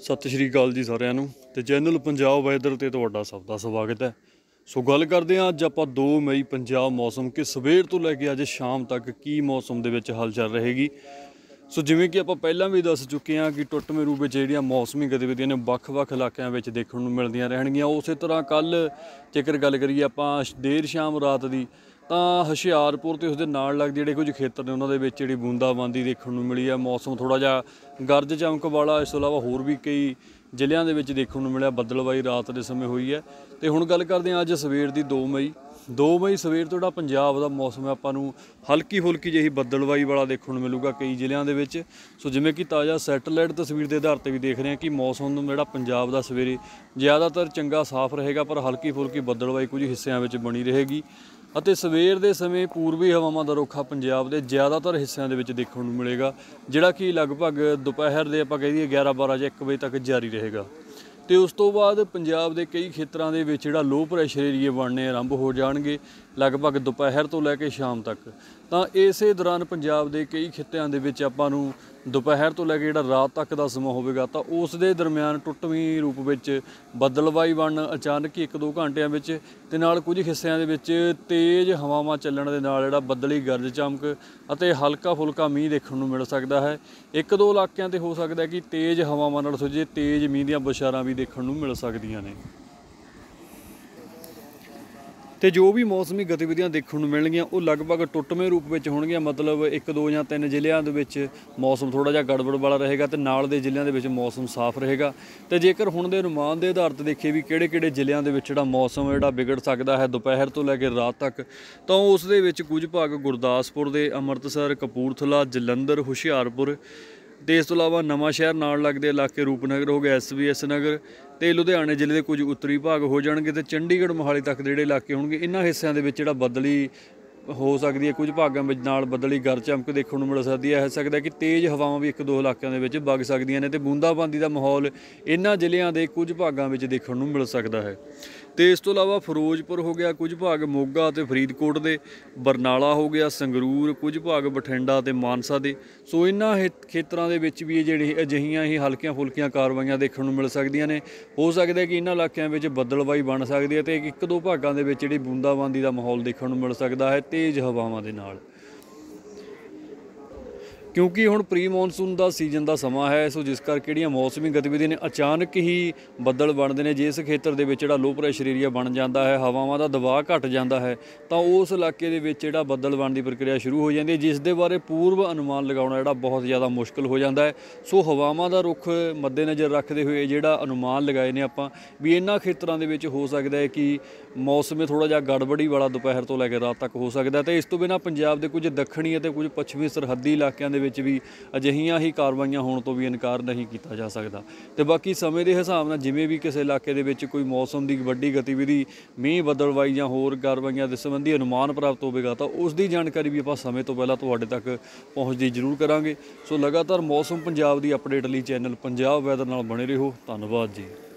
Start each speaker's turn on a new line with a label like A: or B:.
A: ਸਤਿ ਸ਼੍ਰੀ ਅਕਾਲ ਜੀ ਸਾਰਿਆਂ ਨੂੰ ਤੇ ਚੈਨਲ ਪੰਜਾਬ ਵੈਦਰ ਤੇ ਤੁਹਾਡਾ ਸਭ ਦਾ ਸਵਾਗਤ ਹੈ ਸੋ ਗੱਲ ਕਰਦੇ ਹਾਂ ਅੱਜ ਆਪਾਂ 2 ਮਈ ਪੰਜਾਬ ਮੌਸਮ ਕਿ ਸਵੇਰ ਤੋਂ ਲੈ ਕੇ ਅੱਜ ਸ਼ਾਮ ਤੱਕ ਕੀ ਮੌਸਮ ਦੇ ਵਿੱਚ ਹਲਚਲ ਰਹੇਗੀ ਸੋ ਜਿਵੇਂ ਕਿ ਆਪਾਂ ਪਹਿਲਾਂ ਵੀ ਦੱਸ ਚੁੱਕੇ ਹਾਂ ਕਿ ਟੁੱਟਵੇਂ ਰੂਪ ਵਿੱਚ ਜਿਹੜੀਆਂ ਮੌਸਮੀ ਗਤੀਵਿਧੀਆਂ ਨੇ ਵੱਖ-ਵੱਖ ਇਲਾਕਿਆਂ ਵਿੱਚ ਦੇਖਣ ਨੂੰ ਮਿਲਦੀਆਂ ਰਹਿਣਗੀਆਂ ਉਸੇ ਤਰ੍ਹਾਂ ਕੱਲ ਜੇਕਰ ਗੱਲ ਕਰੀਏ ਆਪਾਂ ਦੇਰ ਸ਼ਾਮ ਰਾਤ ਦੀ ਤਾਂ ਹੁਸ਼ਿਆਰਪੁਰ ਤੇ ਉਸਦੇ ਨਾਲ ਲੱਗਦੇ ਜਿਹੜੇ ਕੁਝ ਖੇਤਰ ਨੇ ਉਹਨਾਂ ਦੇ ਵਿੱਚ ਜਿਹੜੀ ਬੂੰਦਾਬਾਂਦੀ ਦੇਖਣ ਨੂੰ ਮਿਲੀ ਹੈ ਮੌਸਮ ਥੋੜਾ ਜਿਹਾ ਗਰਜ ਚਮਕ ਵਾਲਾ ਇਸ ਤੋਂ ਇਲਾਵਾ ਹੋਰ ਵੀ ਕਈ ਜ਼ਿਲ੍ਹਿਆਂ ਦੇ ਵਿੱਚ ਦੇਖਣ ਨੂੰ ਮਿਲਿਆ ਬੱਦਲਵਾਈ ਰਾਤ ਦੇ ਸਮੇਂ ਹੋਈ ਹੈ ਤੇ ਹੁਣ ਗੱਲ ਕਰਦੇ ਹਾਂ ਅੱਜ ਸਵੇਰ ਦੀ 2 ਮਈ 2 ਮਈ ਸਵੇਰ ਤੋਂ ਜਿਹੜਾ ਪੰਜਾਬ ਦਾ ਮੌਸਮ ਹੈ ਆਪਾਂ ਨੂੰ ਹਲਕੀ ਫੁਲਕੀ ਜਿਹੀ ਬੱਦਲਵਾਈ ਵਾਲਾ ਦੇਖਣ ਨੂੰ ਮਿਲੂਗਾ ਕਈ ਜ਼ਿਲ੍ਹਿਆਂ ਦੇ ਵਿੱਚ ਸੋ ਜਿਵੇਂ ਕਿ ਤਾਜ਼ਾ ਸੈਟੇਲਾਈਟ ਤਸਵੀਰ ਦੇ ਆਧਾਰ ਤੇ ਵੀ ਦੇਖ ਰਹੇ ਹਾਂ ਕਿ ਮੌਸਮ ਨੂੰ ਜਿਹੜਾ ਪੰਜਾਬ ਦਾ ਸਵੇਰੇ ਜ਼ਿਆਦਾਤਰ ਚੰਗਾ ਸਾਫ਼ ਰਹੇਗਾ ਪਰ ਹਲਕੀ ਫੁਲਕੀ ਬੱਦਲਵਾਈ ਕੁਝ ਹਿੱਸਿਆਂ ਵਿੱਚ ਬਣੀ ਰਹੇਗੀ ਅਤੇ ਸਵੇਰ ਦੇ ਸਮੇਂ ਪੂਰਬੀ ਹਵਾਵਾਂ ਦਾ ਰੁੱਖਾ ਪੰਜਾਬ ਦੇ ਜ਼ਿਆਦਾਤਰ ਹਿੱਸਿਆਂ ਦੇ ਵਿੱਚ ਦੇਖਣ ਨੂੰ ਮਿਲੇਗਾ ਜਿਹੜਾ ਕਿ ਲਗਭਗ ਦੁਪਹਿਰ ਦੇ ਆਪਾਂ ਕਹਿ ਦਈਏ 11 12 ਜਾਂ 1 ਵਜੇ ਤੱਕ ਜਾਰੀ ਰਹੇਗਾ ਤੇ ਉਸ ਤੋਂ ਬਾਅਦ ਪੰਜਾਬ ਦੇ ਕਈ ਖੇਤਰਾਂ ਦੇ ਵਿੱਚ ਜਿਹੜਾ ਲੋ ਪ੍ਰੈਸ਼ਰ ਏਰੀਆ ਬਣਨੇ ਆਰੰਭ ਹੋ ਜਾਣਗੇ ਲਗਭਗ ਦੁਪਹਿਰ ਤੋਂ ਲੈ ਕੇ ਸ਼ਾਮ ਤੱਕ ਤਾਂ ਇਸੇ ਦੌਰਾਨ ਪੰਜਾਬ ਦੇ ਕਈ ਖਿੱਤਿਆਂ ਦੇ ਵਿੱਚ ਆਪਾਂ ਨੂੰ ਦੁਪਹਿਰ ਤੋਂ ਲੈ ਕੇ ਜਿਹੜਾ ਰਾਤ ਤੱਕ ਦਾ ਸਮਾਂ ਹੋਵੇਗਾ ਤਾਂ ਉਸ ਦੇ ਦਰਮਿਆਨ ਟੁੱਟਵੀਂ ਰੂਪ ਵਿੱਚ ਬੱਦਲਵਾਈ ਬਣ ਅਚਾਨਕ ਹੀ 1-2 ਘੰਟਿਆਂ ਵਿੱਚ ਤੇ ਨਾਲ ਕੁਝ ਹਿੱਸਿਆਂ ਦੇ ਵਿੱਚ ਤੇਜ਼ ਹਵਾਵਾਂ ਚੱਲਣ ਦੇ ਨਾਲ ਜਿਹੜਾ ਬੱਦਲੀ ਗਰਜ ਚਮਕ ਅਤੇ ਹਲਕਾ ਫੁਲਕਾ ਮੀਂਹ ਦੇਖਣ ਨੂੰ ਮਿਲ ਸਕਦਾ ਹੈ 1-2 ਇਲਾਕਿਆਂ ਤੇ ਹੋ ਸਕਦਾ ਕਿ ਤੇਜ਼ ਹਵਾਵਾਂ ਨਾਲ ਸੁਝੇ ਤੇਜ਼ ਮੀਂਹ ਦੀਆਂ ਬਸ਼ਾਰਾਂ ਵੀ ਦੇਖਣ ਨੂੰ ਮਿਲ ਸਕਦੀਆਂ ਨੇ ਤੇ ਜੋ ਵੀ ਮੌਸਮੀ ਗਤੀਵਿਧੀਆਂ ਦੇਖਣ ਨੂੰ ਮਿਲਣਗੀਆਂ ਉਹ ਲਗਭਗ ਟੁੱਟਵੇਂ ਰੂਪ ਵਿੱਚ ਹੋਣਗੀਆਂ ਮਤਲਬ 1 2 ਜਾਂ 3 ਜ਼ਿਲ੍ਹਿਆਂ ਦੇ ਵਿੱਚ ਮੌਸਮ ਥੋੜਾ ਜਿਹਾ ਗੜਬੜ ਵਾਲਾ ਰਹੇਗਾ ਤੇ ਨਾਲ ਦੇ ਜ਼ਿਲ੍ਹਿਆਂ ਦੇ ਵਿੱਚ ਮੌਸਮ ਸਾਫ਼ ਰਹੇਗਾ ਤੇ ਜੇਕਰ ਹੁਣ ਦੇ ਅਨੁਮਾਨ ਦੇ ਆਧਾਰ ਤੇ ਦੇਖੀਏ ਵੀ ਕਿਹੜੇ-ਕਿਹੜੇ ਜ਼ਿਲ੍ਹਿਆਂ ਦੇ ਵਿੱਚ ਜਿਹੜਾ ਮੌਸਮ ਜਿਹੜਾ ਵਿਗੜ ਸਕਦਾ ਹੈ ਦੁਪਹਿਰ ਤੋਂ ਲੈ ਕੇ ਰਾਤ ਤੱਕ ਤਾਂ ਉਸ ਦੇ ਵਿੱਚ ਕੁਝ ਭਾਗ ਗੁਰਦਾਸਪੁਰ ਦੇ ਅੰਮ੍ਰਿਤਸਰ ਕਪੂਰਥਲਾ ਜਲੰਧਰ ਹੁਸ਼ਿਆਰਪੁਰ ਤੇ ਇਸ ਤੋਂ ਇਲਾਵਾ ਨਵਾਂ ਸ਼ਹਿਰ ਨਾਲ ਲੱਗਦੇ ਇਲਾਕੇ ਰੂਪਨਗਰ ਹੋ ਗਿਆ ਐਸਵੀਐਸ ਨਗਰ ਤੇ ਲੁਧਿਆਣੇ ਜ਼ਿਲ੍ਹੇ ਦੇ ਕੁਝ ਉੱਤਰੀ ਭਾਗ ਹੋ ਜਾਣਗੇ ਤੇ ਚੰਡੀਗੜ੍ਹ ਮੋਹਾਲੀ ਤੱਕ ਦੇ ਜਿਹੜੇ ਇਲਾਕੇ ਹੋਣਗੇ ਇਨ੍ਹਾਂ ਹਿੱਸਿਆਂ ਦੇ ਵਿੱਚ ਜਿਹੜਾ ਬਦਲੀ ਹੋ ਸਕਦੀ ਹੈ ਕੁਝ ਭਾਗਾਂ ਵਿੱਚ ਨਾਲ ਬਦਲੀ ਗਰਜ ਚਮਕ ਦੇਖਣ ਨੂੰ ਮਿਲ ਸਕਦੀ ਹੈ ਹੋ ਸਕਦਾ ਕਿ ਤੇਜ਼ ਹਵਾਵਾਂ ਵੀ ਇੱਕ ਦੋ ਇਲਾਕਿਆਂ ਦੇ ਵਿੱਚ ਵਗ ਸਕਦੀਆਂ ਨੇ ਤੇ ਬੂੰਦਾਬਾਂਦੀ ਦਾ ਮਾਹੌਲ ਇਨ੍ਹਾਂ ਜ਼ਿਲ੍ਹਿਆਂ ਦੇ ਕੁਝ ਭਾਗਾਂ ਵਿੱਚ ਦੇਖਣ ਨੂੰ ਮਿਲ ਸਕਦਾ ਹੈ ਤੇ ਇਸ ਤੋਂ ਇਲਾਵਾ ਫਿਰੋਜ਼ਪੁਰ ਹੋ ਗਿਆ ਕੁਝ ਭਾਗ ਮੋਗਾ ਤੇ ਫਰੀਦਕੋਟ ਦੇ ਬਰਨਾਲਾ ਹੋ ਗਿਆ ਸੰਗਰੂਰ ਕੁਝ ਭਾਗ ਬਠਿੰਡਾ ਤੇ ਮਾਨਸਾ ਦੇ ਸੋ ਇਨ੍ਹਾਂ ਖੇਤਰਾਂ ਦੇ ਵਿੱਚ ਵੀ ਜਿਹੜੇ ਅਜਹੀਆਂ ਹੀ ਹਲਕੀਆਂ ਫੁਲਕੀਆਂ ਕਾਰਵਾਈਆਂ ਦੇਖਣ ਨੂੰ ਮਿਲ ਸਕਦੀਆਂ ਨੇ ਹੋ ਸਕਦਾ ਕਿ ਇਨ੍ਹਾਂ ਇਲਾਕਿਆਂ ਵਿੱਚ ਬੱਦਲਬਾਈ ਬਣ ਸਕਦੀ ਹੈ ਤੇ ਇੱਕ ਦੋ ਭਾਗਾਂ ਦੇ ਵਿੱਚ ਜਿਹੜੀ ਬੂੰਦਾਬਾਂਦੀ ਦਾ ਮਾਹੌਲ ਦੇਖਣ ਨੂੰ ਮਿਲ ਸਕਦਾ ਹੈ ਤੇਜ਼ ਹਵਾਵਾਂ ਦੇ ਨਾਲ ਕਿਉਂਕਿ ਹੁਣ ਪ੍ਰੀ ਮੌਨਸੂਨ ਦਾ ਸੀਜ਼ਨ ਦਾ ਸਮਾਂ ਹੈ ਸੋ ਜਿਸ ਕਰਕੇ ਜਿਹੜੀਆਂ ਮੌਸਮੀ ਗਤੀਵਿਧੀਆਂ ਨੇ ਅਚਾਨਕ ਹੀ ਬੱਦਲ ਬਣਦੇ ਨੇ ਜਿਸ ਖੇਤਰ ਦੇ ਵਿੱਚ ਜਿਹੜਾ ਲੋ ਪ੍ਰੈਸ਼ਰ ਏਰੀਆ ਬਣ ਜਾਂਦਾ ਹੈ ਹਵਾਵਾਂ ਦਾ ਦਬਾਅ ਘਟ ਜਾਂਦਾ ਹੈ ਤਾਂ ਉਸ ਇਲਾਕੇ ਦੇ ਵਿੱਚ ਜਿਹੜਾ ਬੱਦਲ ਬਣਨ ਦੀ ਪ੍ਰਕਿਰਿਆ ਸ਼ੁਰੂ ਹੋ ਜਾਂਦੀ ਹੈ ਜਿਸ ਦੇ ਬਾਰੇ ਪੂਰਵ ਅਨੁਮਾਨ ਲਗਾਉਣਾ ਜਿਹੜਾ ਬਹੁਤ ਜ਼ਿਆਦਾ ਮੁਸ਼ਕਲ ਹੋ ਜਾਂਦਾ ਹੈ ਸੋ ਹਵਾਵਾਂ ਦਾ ਰੁਖ ਮੱਦੇਨਜ਼ਰ ਰੱਖਦੇ ਹੋਏ ਜਿਹੜਾ ਅਨੁਮਾਨ ਲਗਾਏ ਨੇ ਆਪਾਂ ਵੀ ਇਹਨਾਂ ਖੇਤਰਾਂ ਦੇ ਵਿੱਚ ਹੋ ਸਕਦਾ ਹੈ ਕਿ ਮੌਸਮੇ ਥੋੜਾ ਜਿਹਾ ਗੜਬੜੀ ਵਾਲਾ ਦੁਪਹਿਰ ਤੋਂ ਲੈ ਕੇ ਰਾਤ ਤੱਕ ਹੋ ਸਕਦਾ ਤੇ ਇਸ ਤੋਂ ਬਿਨਾ ਪੰਜਾਬ ਦੇ ਕੁਝ ਦੱਖਣੀ ਅਤੇ ਕੁਝ ਪੱਛਮੀ ਸਰਹੱਦੀ ਇਲਾਕਿਆਂ ਦੇ ਵਿੱਚ ਵੀ ਅਜਿਹੀਆਂ ਹੀ ਕਾਰਵਾਈਆਂ ਹੋਣ ਤੋਂ ਵੀ ਇਨਕਾਰ ਨਹੀਂ ਕੀਤਾ ਜਾ ਸਕਦਾ ਤੇ ਬਾਕੀ ਸਮੇਂ ਦੇ ਹਿਸਾਬ ਨਾਲ ਜਿਵੇਂ ਵੀ ਕਿਸੇ ਇਲਾਕੇ ਦੇ ਵਿੱਚ ਕੋਈ ਮੌਸਮ ਦੀ ਵੱਡੀ ਗਤੀਵਿਧੀ ਮੀਂਹ ਬਦਲਵਾਈ ਜਾਂ ਹੋਰ ਕਾਰਵਾਈਆਂ ਦੇ ਸੰਬੰਧੀ ਅਨੁਮਾਨ ਪ੍ਰਾਪਤ ਹੋਵੇਗਾ ਤਾਂ ਉਸ ਦੀ ਜਾਣਕਾਰੀ ਵੀ ਆਪਾਂ ਸਮੇਂ ਤੋਂ ਪਹਿਲਾਂ ਤੁਹਾਡੇ ਤੱਕ ਪਹੁੰਚਦੀ ਜ਼ਰੂਰ ਕਰਾਂਗੇ ਸੋ ਲਗਾਤਾਰ ਮੌਸਮ ਪੰਜਾਬ ਦੀ ਅਪਡੇਟ ਲਈ ਚੈਨਲ ਪੰਜਾਬ ਵੈਦਰ ਨਾਲ ਬਣੇ ਰਹੋ ਧੰਨਵਾਦ ਜੀ